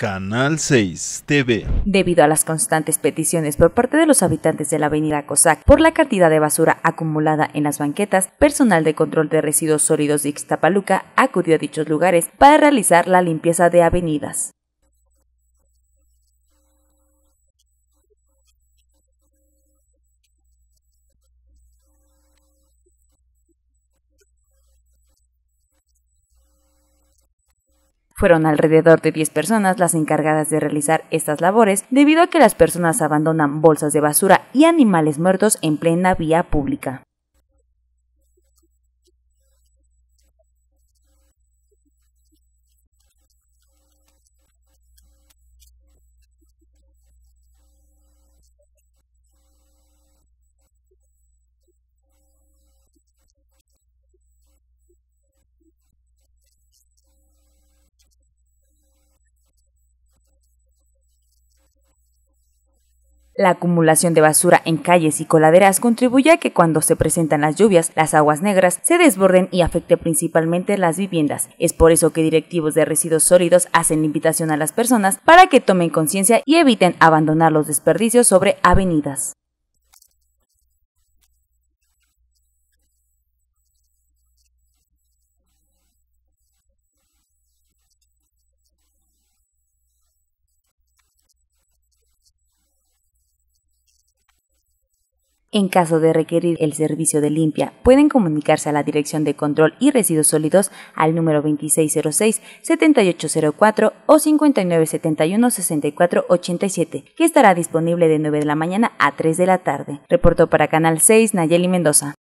Canal 6 TV. Debido a las constantes peticiones por parte de los habitantes de la avenida COSAC por la cantidad de basura acumulada en las banquetas, personal de control de residuos sólidos de Ixtapaluca acudió a dichos lugares para realizar la limpieza de avenidas. Fueron alrededor de 10 personas las encargadas de realizar estas labores debido a que las personas abandonan bolsas de basura y animales muertos en plena vía pública. La acumulación de basura en calles y coladeras contribuye a que cuando se presentan las lluvias, las aguas negras se desborden y afecte principalmente las viviendas. Es por eso que directivos de residuos sólidos hacen la invitación a las personas para que tomen conciencia y eviten abandonar los desperdicios sobre avenidas. En caso de requerir el servicio de limpia, pueden comunicarse a la Dirección de Control y Residuos Sólidos al número 2606-7804 o 5971-6487, que estará disponible de 9 de la mañana a 3 de la tarde. Reportó para Canal 6 Nayeli Mendoza.